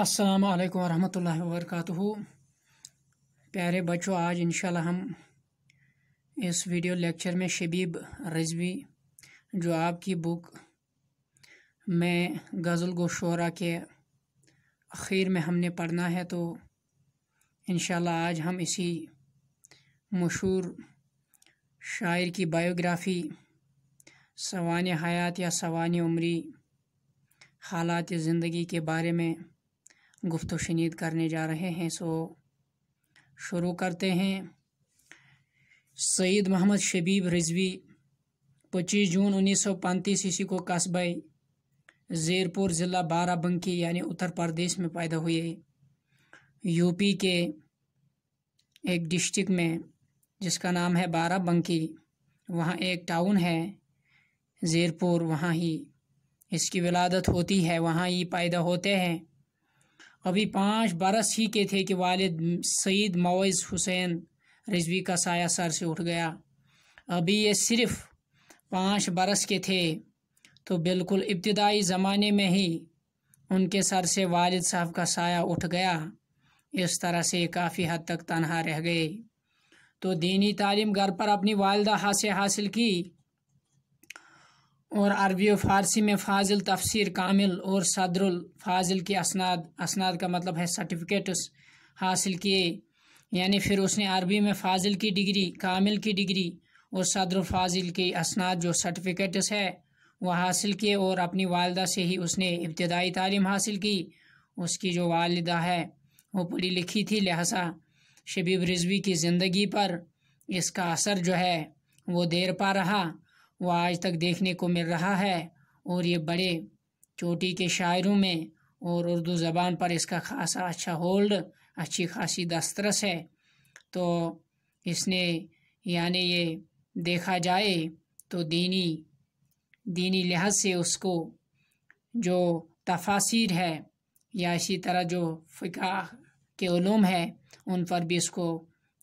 अस्सलाम वालेकुम वरहमतुल्लाहि वबरकातुहू प्यारे बच्चों आज इंशाल्लाह हम इस वीडियो लेक्चर में शबीब रजवी जो आपकी बुक में गज़ल गो शरा के आखिर में हमने पढ़ना है तो इन आज हम इसी मशहूर शायर की बायोग्राफ़ी सवान हयात या सवानी उम्री हालात ज़िंदगी के बारे में गुफ्त शनीद करने जा रहे हैं सो शुरू करते हैं सईद मोहम्मद शबीब रिजवी पच्चीस जून उन्नीस सौ पैंतीस ईस्वी को कस्बे ज़ेरपुर ज़िला बाराबंकी यानी उत्तर प्रदेश में पैदा हुए यूपी के एक डिस्ट्रिक्ट में जिसका नाम है बाराबंकी वहाँ एक टाउन है ज़ेरपुर वहाँ ही इसकी विलादत होती है वहाँ ही पैदा होते हैं अभी पाँच बरस ही के थे कि वालिद सईद मोज़ हुसैन रिजवी का साया सर से उठ गया अभी ये सिर्फ पाँच बरस के थे तो बिल्कुल इब्तदाई ज़माने में ही उनके सर से वालिद साहब का साया उठ गया इस तरह से काफ़ी हद तक तनहा रह गए तो दीनी तालीम घर पर अपनी वालदा से हासिल की और अरबी और फारसी में फाजिल तफसर कामिल और सदरुल फाजिल के असनाद असनाद का मतलब है सर्टिफिकेट्स हासिल किए यानी फिर उसने अरबी में फाजिल की डिग्री कामिल की डिग्री और सदर फाजिल के असनाद जो सर्टिफिकेट्स है वह हासिल किए और अपनी वालदा से ही उसने इब्तदाई तालीम हासिल की उसकी जो वालदा है वो पढ़ी लिखी थी लिहाजा शबीब रिजवी की ज़िंदगी पर इसका असर जो है वो देर पा रहा वो आज तक देखने को मिल रहा है और ये बड़े चोटी के शायरों में और उर्दू ज़बान पर इसका खासा अच्छा होल्ड अच्छी खासी दस्तरस है तो इसने यानी ये देखा जाए तो दीनी दीनी लिहाज से उसको जो तफासिर है या इसी तरह जो फ़िका के ओलूम है उन पर भी इसको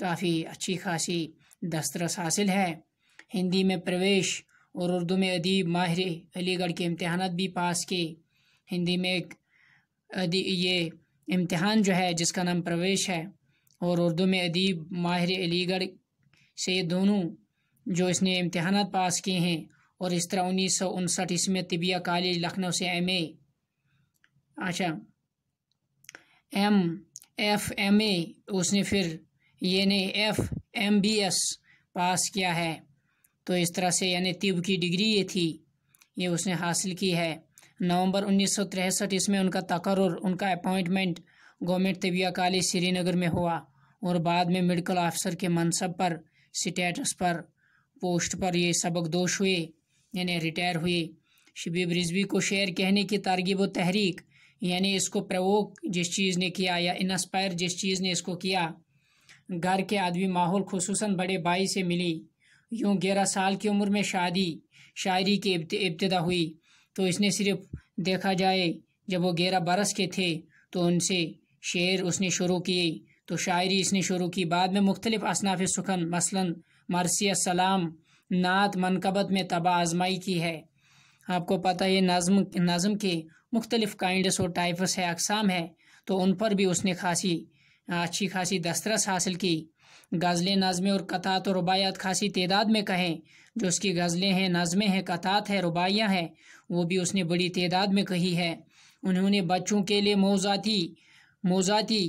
काफ़ी अच्छी खासी दस्तरस हासिल है हिंदी में प्रवेश और उर्दू में अदीब माहिर अलीगढ़ के इम्तहान भी पास किए हिंदी में एक ये इम्तहान जो है जिसका नाम प्रवेश है और उर्दू में अदीब माहिर अलीगढ़ से दोनों जो इसने इम्तहान पास किए हैं और इस तरह उन्नीस सौ उनसठ इसमें तिबिया कॉलेज लखनऊ से एम ए अच्छा एम एफ एम ए उसने फिर ये ने F M B S pass किया है तो इस तरह से यानी तिब की डिग्री ये थी ये उसने हासिल की है नवंबर उन्नीस इसमें उनका तकर उनका अपॉइंटमेंट गवर्नमेंट तबिया कॉलेज श्रीनगर में हुआ और बाद में मेडिकल ऑफिसर के मनसब पर स्टेटस पर पोस्ट पर ये सबक दोष हुए यानी रिटायर हुए शबीब रिजवी को शेयर कहने की तारगीब व तहरीक यानी इसको प्रवोक जिस चीज़ ने किया या इंस्पायर जिस चीज़ ने इसको किया घर के आदमी माहौल खसूस बड़े भाई से मिली यूँ ग्यारह साल की उम्र में शादी शायरी की इब्तदा हुई तो इसने सिर्फ देखा जाए जब वो ग्यारह बरस के थे तो उनसे शेर उसने शुरू किए तो शायरी इसने शुरू की बाद में मुख्तलिफ़ असनाफ सुखन मसलन मरसी सलाम नात मनकबत में तबाह आजमाई की है आपको पता है नज़म नज़म के मुख्तलिफ़ काइंडस और टाइफस है अकसाम है तो उन पर भी उसने खासी अच्छी खासी दस्तरस हासिल की गज़लें नज़में और कथात और रुबायात खासी तदाद में कहें जो उसकी गज़लें हैं नज़में हैं कथात हैं रुबायाँ हैं वो भी उसने बड़ी तदाद में कही है उन्होंने बच्चों के लिए मौज़ाती मौज़ाती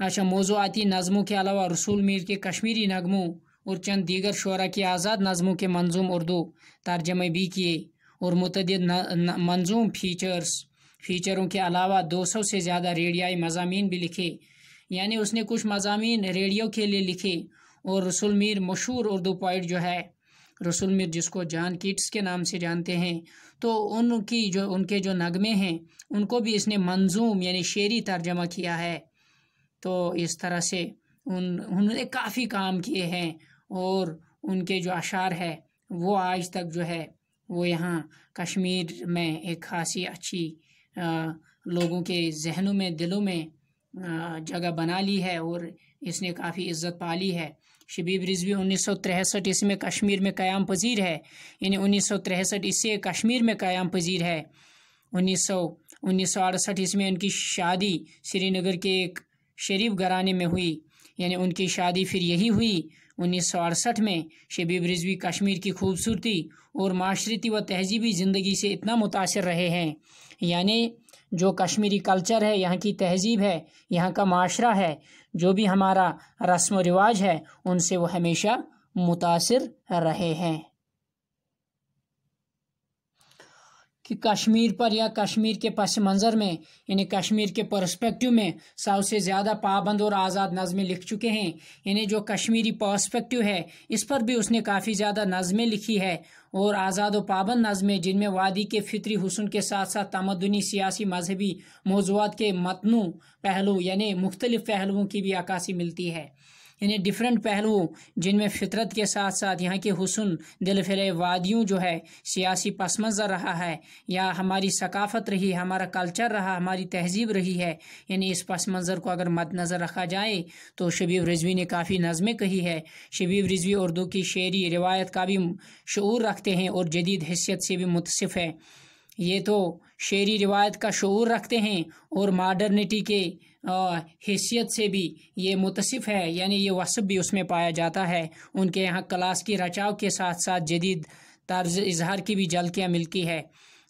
अच्छा मौज़ाती नज़मों के अलावा रसूल मीर के कश्मीरी नगमों और चंद दीगर शरा की आज़ाद नज़मों के मंजूम उर्दू तर्जमे भी किए और मतद मंजूम फीचर्स फीचरों के अलावा दो सौ से ज़्यादा रेडियाई मजामी भी लिखे यानी उसने कुछ मजामी रेडियो के लिए लिखे और रसुल मीर मशहूर उर्दू पॉइट जो है रसुल मीर जिसको जान किट्स के नाम से जानते हैं तो उनकी जो उनके जो नगमे हैं उनको भी इसने मंजूम यानी शेरी तर्जमा किया है तो इस तरह से उन उन्होंने काफ़ी काम किए हैं और उनके जो अशार है वो आज तक जो है वो यहाँ कश्मीर में एक खासी अच्छी आ, लोगों के जहनों में दिलों में जगह बना ली है और इसने काफ़ी इज्जत पा ली है शबीब रिजवी उन्नीस सौ तिरसठ में कश्मीर में क़्याम पजीर है यानी उन्नीस सौ तिरसठ इससे कश्मीर में क़्याम पजीर है उन्नीस सौ उन्नीस सौ अड़सठ इसमें उनकी शादी श्रीनगर के एक शरीफ घराने में हुई यानी उनकी शादी फिर यही हुई उन्नीस सौ अड़सठ में शबीब रिजवी कश्मीर की खूबसूरती और माशरती व तहजीबी ज़िंदगी से इतना मुतासर रहे हैं यानी जो कश्मीरी कल्चर है यहाँ की तहजीब है यहाँ का माशरा है जो भी हमारा रस्म व रिवाज है उनसे वो हमेशा मुतासर रहे हैं कि कश्मीर पर या कश्मीर के पस मंज़र में यानी कश्मीर के परस्पेक्टिव में सौ से ज़्यादा पाबंद और आज़ाद नज़में लिख चुके हैं यानी जो कश्मीरी परस्पेक्टिव है इस पर भी उसने काफ़ी ज़्यादा नज़में लिखी है और आज़ाद व पाबंद नज़में जिनमें वादी के फितरी हुसन के साथ साथ तमदनी सियासी मजहबी मौजूद के मतनू पहलू यानी मुख्तलिफ़ पहलुओं की भी अक्सी मिलती है यानी डिफरेंट पहलुओं जिनमें फितरत के साथ साथ यहाँ के हुसन दिल फिर वादियों जो है सियासी पस मंज़र रहा है या हमारी सकाफ़त रही है हमारा कल्चर रहा हमारी तहजीब रही है यानी इस पस मंज़र को अगर मद्नज़र रखा जाए तो शबीब रिजवी ने काफ़ी नज़में कही है शबीब रिजवी उर्दू की शेरी रिवायत का भी शूर रखते हैं और जदीद हैसियत से भी मुतसफ़ है ये तो शेरी रिवायत का शूर रखते हैं और मॉडर्निटी के हैसियत से भी ये मुतसिफ है यानी ये वसफ़ भी उसमें पाया जाता है उनके यहाँ क्लास की रचाव के साथ साथ जदीद तर्ज इजहार की भी झलकियाँ मिलती है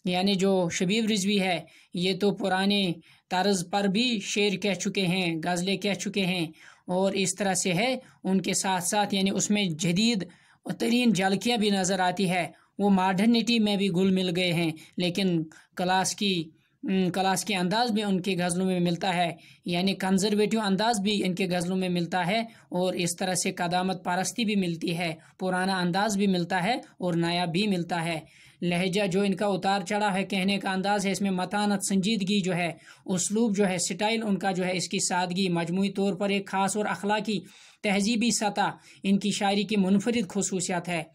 यानी जो शबीब रिजवी है ये तो पुराने तर्ज पर भी शेर कह चुके हैं गज़लें कह चुके हैं और इस तरह से है उनके साथ साथ यानी उसमें जदीद तरीन झलकियाँ भी नज़र आती है वो मॉडर्निटी में भी घुल मिल गए हैं लेकिन क्लास की क्लास के अंदाज भी उनके गज़लों में मिलता है यानी कंजर्वेटिव अंदाज भी इनके गज़लों में मिलता है और इस तरह से कदामत पारस्ती भी मिलती है पुराना अंदाज भी मिलता है और नया भी मिलता है लहजा जो इनका उतार चढ़ा है कहने का अंदाज़ है इसमें मतानत संजीदगी जो है उसलूब जो है स्टाइल उनका जो है इसकी सादगी मजमू तौर पर एक ख़ास और अखलाकी तहजीबी सतह इनकी शायरी की मुनफरद खसूसियात है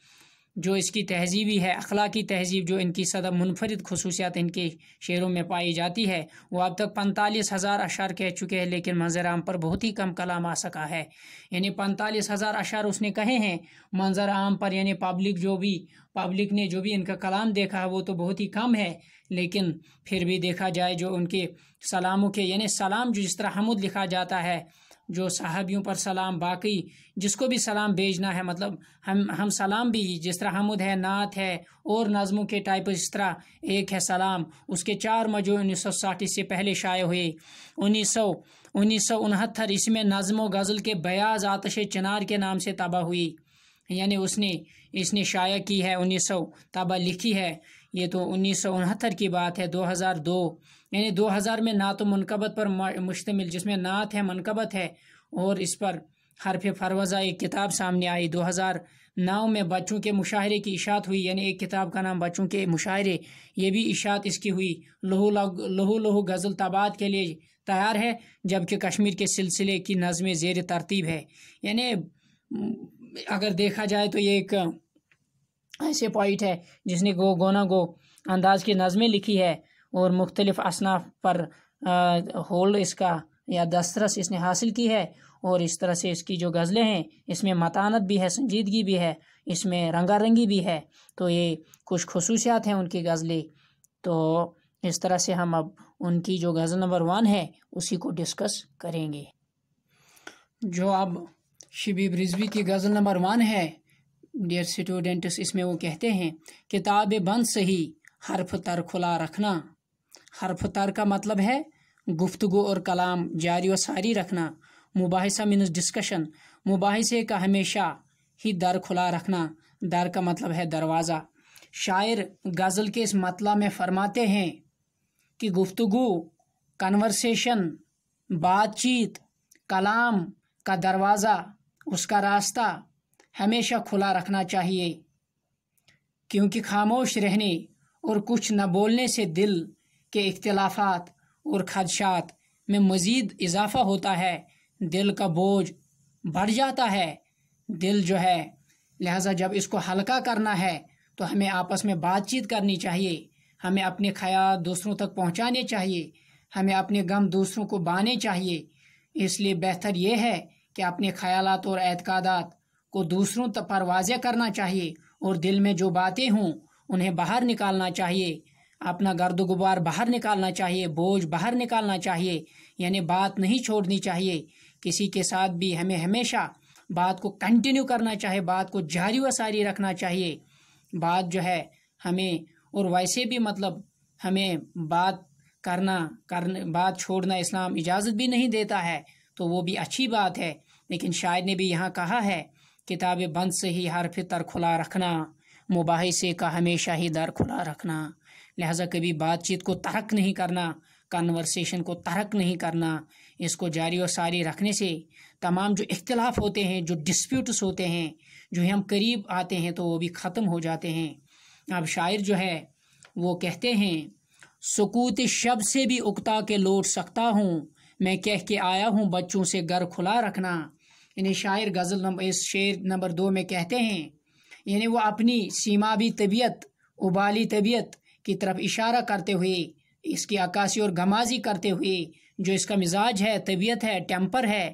जो इसकी तहजीबी है अखलाकी तहजीब जो इनकी सदा मुनफरद खसूसियात इनके शेरों में पाई जाती है वह अब तक पैंतालीस हज़ार अशार कह चुके हैं लेकिन मंजर आम पर बहुत ही कम कलाम आ सका है यानी पैंतालीस हज़ार अशार उसने कहे हैं मंजर आम पर यानी पब्लिक जो भी पब्लिक ने जो भी इनका कलाम देखा है वो तो बहुत ही कम है लेकिन फिर भी देखा जाए जो उनके सलामों के यानी सलाम जो जिस तरह हमद लिखा जाता है जो सहाबियों पर सलाम बाकी जिसको भी सलाम भेजना है मतलब हम हम सलाम भी जिस तरह हमद है नात है और नज़मों के टाइप इस तरह एक है सलाम उसके चार मजो उन्नीस सौ साठ इससे पहले शाये हुए उन्नीस सौ उन्नीस सौ उनहत्तर इसमें नज़म व गज़ल के बयाज आतश चनार के नाम से तबाह हुई यानी उसने इसने शाया की है उन्नीस सौ तबाह लिखी है ये तो उन्नीस सौ उनहत्तर की बात है दो हज़ार दो यानी 2000 में ना तो मनकबत पर मुश्तमिल जिसमें नात है मनकबत है और इस पर हरफ फरवज़ा एक किताब सामने आई 2009 में बच्चों के मुशाहरे की इशात हुई यानी एक किताब का नाम बच्चों के मुशाहरे ये भी इशात इसकी हुई लहू लहू लहू गज़ल तबाद के लिए तैयार है जबकि कश्मीर के सिलसिले की नज़में ज़ेर तरतीब है यानी अगर देखा जाए तो ये एक ऐसे पॉइंट है जिसने गो गोना गो अंदाज की नज़में लिखी है और मुख्तलिफ़ असनाफ पर होल्ड इसका या दस्तरस इसने हासिल की है और इस तरह से इसकी जो गज़लें हैं इसमें मतानत भी है संजीदगी भी है इसमें रंगारंगी भी है तो ये कुछ खसूसियात हैं उनकी गज़लें तो इस तरह से हम अब उनकी जो गज़ल नंबर वन है उसी को डिस्कस करेंगे जो अब शबीब रिजवी की गज़ल नंबर वन है डियर स्टूडेंट्स इसमें वो कहते हैं किताब बंद सही हर्फ तर खुला रखना हरफ तार का मतलब है गुफ्तगु और कलाम जारी व सारी रखना मुबासा मीनस डिस्कशन मुबासे का हमेशा ही दर खुला रखना दर का मतलब है दरवाज़ा शायर गज़ल के इस मतला में फरमाते हैं कि गुफ्तगु कन्वर्सेशन बातचीत कलाम का दरवाज़ा उसका रास्ता हमेशा खुला रखना चाहिए क्योंकि खामोश रहने और कुछ न बोलने से दिल के इख्तलाफात और खदशात में मज़ीद इजाफा होता है दिल का बोझ बढ़ जाता है दिल जो है लिहाजा जब इसको हल्का करना है तो हमें आपस में बातचीत करनी चाहिए हमें अपने ख्याल दूसरों तक पहुंचाने चाहिए हमें अपने गम दूसरों को बाने चाहिए इसलिए बेहतर यह है कि अपने ख्याल और एतकादात को दूसरों पर वाजह करना चाहिए और दिल में जो बातें हों उन्हें बाहर निकालना चाहिए अपना गर्द गुबार बाहर निकालना चाहिए बोझ बाहर निकालना चाहिए यानी बात नहीं छोड़नी चाहिए किसी के साथ भी हमें हमेशा बात को कंटिन्यू करना चाहिए बात को जारी व सारी रखना चाहिए बात जो है हमें और वैसे भी मतलब हमें बात करना कर बात छोड़ना इस्लाम इजाज़त भी नहीं देता है तो वो भी अच्छी बात है लेकिन शायद ने भी यहाँ कहा है किताबें बंद से ही हर फितर खुला रखना मुबासे का हमेशा ही दर खुला रखना लिहाजा कभी बातचीत को तरक नहीं करना कन्वर्सेशन को तरक नहीं करना इसको जारी और सारी रखने से तमाम जो इख्तलाफ होते हैं जो डिस्प्यूट्स होते हैं जो हम करीब आते हैं तो वो भी ख़त्म हो जाते हैं अब शायर जो है वो कहते हैं सुकूत शब से भी उगता के लौट सकता हूँ मैं कह के आया हूँ बच्चों से घर खुला रखना इन्हें शायर गज़ल नंबर इस शेर नंबर दो में कहते हैं यानी वो अपनी सीमावी तबीयत उबाली तबीयत की तरफ इशारा करते हुए इसकी अक्सी और गमाजी करते हुए जो इसका मिजाज है तबीयत है टेम्पर है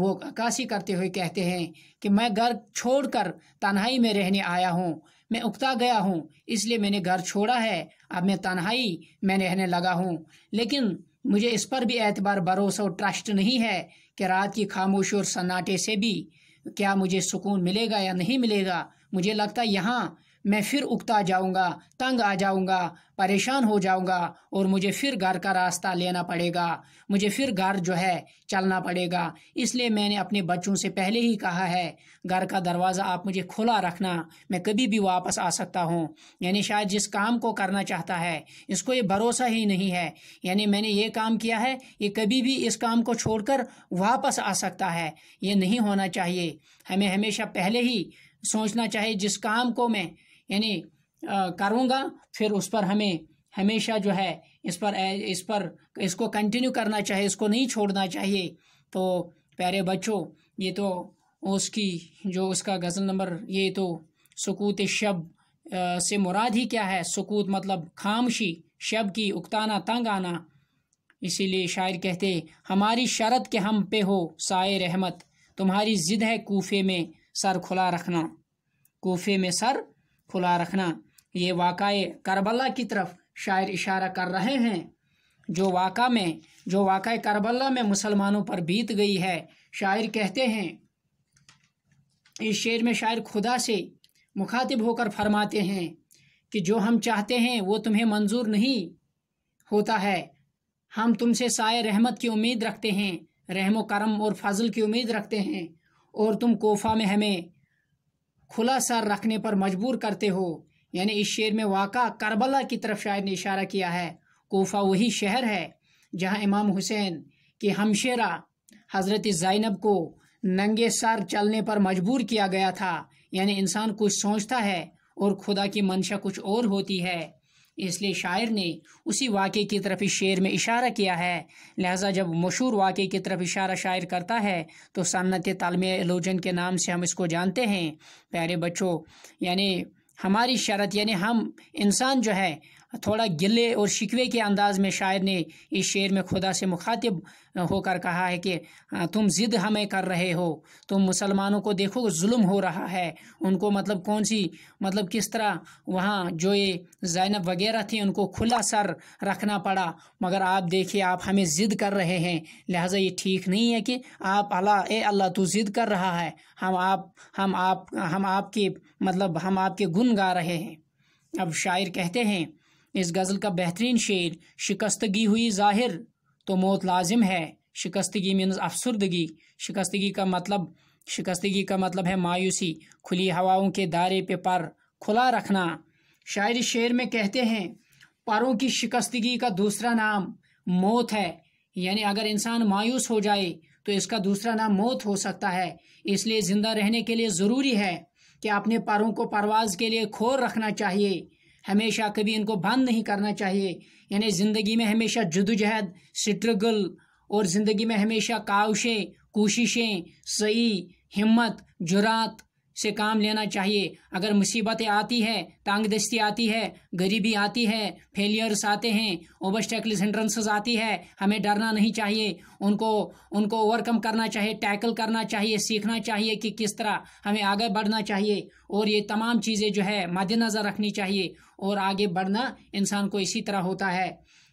वो अक्सी करते हुए कहते हैं कि मैं घर छोड़कर तन्हाई में रहने आया हूँ मैं उगता गया हूँ इसलिए मैंने घर छोड़ा है अब मैं तन्हाई में रहने लगा हूँ लेकिन मुझे इस पर भी एतबार भरोसा और ट्रस्ट नहीं है कि रात की खामोशी और सन्नाटे से भी क्या मुझे सुकून मिलेगा या नहीं मिलेगा मुझे लगता यहाँ मैं फिर उगता जाऊँगा तंग आ जाऊँगा परेशान हो जाऊँगा और मुझे फिर घर का रास्ता लेना पड़ेगा मुझे फिर घर जो है चलना पड़ेगा इसलिए मैंने अपने बच्चों से पहले ही कहा है घर का दरवाज़ा आप मुझे खुला रखना मैं कभी भी वापस आ सकता हूँ यानी शायद जिस काम को करना चाहता है इसको ये भरोसा ही नहीं है यानी मैंने ये काम किया है ये कभी भी इस काम को छोड़ वापस आ सकता है ये नहीं होना चाहिए हमें हमेशा पहले ही सोचना चाहिए जिस काम को मैं यानी करूँगा फिर उस पर हमें हमेशा जो है इस पर इस पर इसको कंटिन्यू करना चाहिए इसको नहीं छोड़ना चाहिए तो प्यारे बच्चों ये तो उसकी जो उसका गज़ल नंबर ये तो सकूत शब से मुराद ही क्या है सकूत मतलब खामशी शब की उकताना तंग आना इसीलिए शायर कहते हमारी शरत के हम पे हो साए रहमत तुम्हारी ज़िद है कोफे में सर खुला रखना कोफे में सर खुला रखना ये वाक़ करबला की तरफ शायर इशारा कर रहे हैं जो वाक़ा में जो वाक़ करबला में मुसलमानों पर बीत गई है शायर कहते हैं इस शेर में शायर खुदा से मुखातिब होकर फरमाते हैं कि जो हम चाहते हैं वो तुम्हें मंजूर नहीं होता है हम तुमसे साय रहमत की उम्मीद रखते हैं रहम करम और फजल की उम्मीद रखते हैं और तुम कोफा में हमें खुला सर रखने पर मजबूर करते हो यानी इस शेर में वाक़ा करबला की तरफ शायर ने इशारा किया है कोफा वही शहर है जहां इमाम हुसैन की हमशेरा हज़रत ज़ैनब को नंगे सर चलने पर मजबूर किया गया था यानी इंसान कुछ सोचता है और खुदा की मंशा कुछ और होती है इसलिए शायर ने उसी वाक़े की तरफ इस शेर में इशारा किया है लिहाजा जब मशहूर वाक़े की तरफ इशारा शायर करता है तो सन्नत तालम एलोजन के नाम से हम इसको जानते हैं प्यारे बच्चों यानी हमारी शरत यानी हम इंसान जो है थोड़ा गिले और शिकवे के अंदाज में शायर ने इस शेर में खुदा से मुखातिब होकर कहा है कि तुम ज़िद हमें कर रहे हो तुम मुसलमानों को देखो जुल्म हो रहा है उनको मतलब कौन सी मतलब किस तरह वहाँ जो ये जैनब वगैरह थी उनको खुला सर रखना पड़ा मगर आप देखिए आप हमें ज़िद कर रहे हैं लिहाजा ये ठीक नहीं है कि आप अल्लाह ए अल्लाह तू ज़िद कर रहा है हम आप हम आप हम आपके मतलब हम आपके गुन गा रहे हैं अब शायर कहते हैं इस गज़ल का बेहतरीन शेर शिकस्तगी हुई ज़ाहिर तो मौत लाजिम है शिकस्तगी मीनस अफसरदगी शिकस्तगी का मतलब शिकस्तगी का मतलब है मायूसी खुली हवाओं के दायरे पे पर खुला रखना शायर शेर में कहते हैं परों की शिकस्तगी का दूसरा नाम मौत है यानी अगर इंसान मायूस हो जाए तो इसका दूसरा नाम मौत हो सकता है इसलिए ज़िंदा रहने के लिए ज़रूरी है कि अपने परों को परवाज़ के लिए खोर रखना चाहिए हमेशा कभी इनको बंद नहीं करना चाहिए यानी ज़िंदगी में हमेशा जदोजहद स्ट्रगल और ज़िंदगी में हमेशा कावशें कोशिशें सही हिम्मत जुरात से काम लेना चाहिए अगर मुसीबतें आती है दस्ती आती है गरीबी आती है फेलियर्स आते हैं ओबस्टेकल्स हिंड्रेंसेस आती है हमें डरना नहीं चाहिए उनको उनको ओवरकम करना चाहिए टैकल करना चाहिए सीखना चाहिए कि किस तरह हमें आगे बढ़ना चाहिए और ये तमाम चीज़ें जो है मद्दनज़र रखनी चाहिए और आगे बढ़ना इंसान को इसी तरह होता है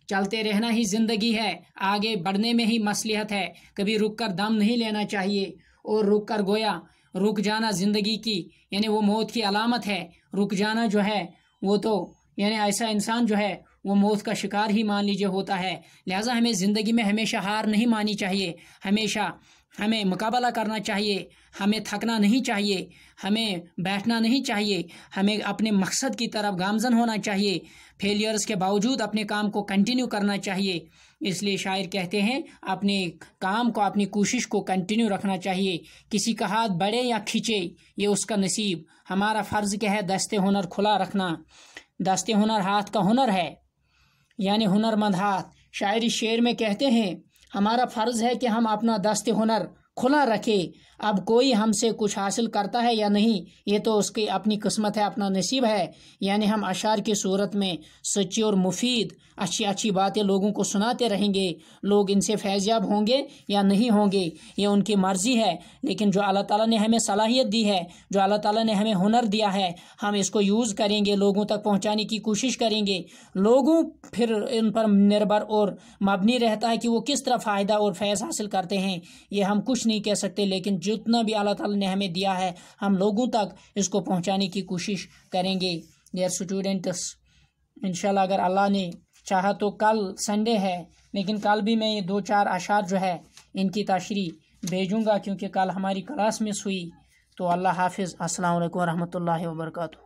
चलते रहना ही ज़िंदगी है आगे बढ़ने में ही मसलियत है कभी रुक कर दम नहीं लेना चाहिए और रुक कर गोया रुक जाना ज़िंदगी की यानी वो मौत की अलामत है रुक जाना जो है वो तो यानी ऐसा इंसान जो है वो मौत का शिकार ही मान लीजिए होता है लिहाजा हमें ज़िंदगी में हमेशा हार नहीं मानी चाहिए हमेशा हमें मुकाबला करना चाहिए हमें थकना नहीं चाहिए हमें बैठना नहीं चाहिए हमें अपने मकसद की तरफ गामजन होना चाहिए फेलियर्स के बावजूद अपने काम को कंटिन्यू करना चाहिए इसलिए शायर कहते हैं अपने काम को अपनी कोशिश को कंटिन्यू रखना चाहिए किसी का हाथ बढ़े या खींचे ये उसका नसीब हमारा फ़र्ज़ क्या है दस्ते हुनर खुला रखना दस्ते हुनर हाथ का हुनर है यानी हुनरमंद हाथ शायरी शेर में कहते हैं हमारा फ़र्ज़ है कि हम अपना दस्ते हुनर खुला रखे अब कोई हमसे कुछ हासिल करता है या नहीं ये तो उसकी अपनी किस्मत है अपना नसीब है यानी हम अशार की सूरत में सच्ची और मुफीद अच्छी अच्छी बातें लोगों को सुनाते रहेंगे लोग इनसे फैज़याब होंगे या नहीं होंगे ये उनकी मर्ज़ी है लेकिन जो अल्लाह ताला ने हमें सलाहियत दी है जो अल्लाह ताला ने हमें हुनर दिया है हम इसको यूज़ करेंगे लोगों तक पहुँचाने की कोशिश करेंगे लोगों फिर इन पर निर्भर और मबनी रहता है कि वो किस तरह फ़ायदा और फैज़ हासिल करते हैं ये हम कुछ कुछ नहीं कह सकते लेकिन जितना भी अल्लाह ताला ने हमें दिया है हम लोगों तक इसको पहुंचाने की कोशिश करेंगे डियर स्टूडेंट्स इंशाल्लाह अगर अल्लाह ने चाहा तो कल संडे है लेकिन कल भी मैं ये दो चार अशार जो है इनकी तशरी भेजूँगा क्योंकि कल हमारी क्लास मिस हुई तो अल्लाह हाफिज़ असल वरहमल वर्का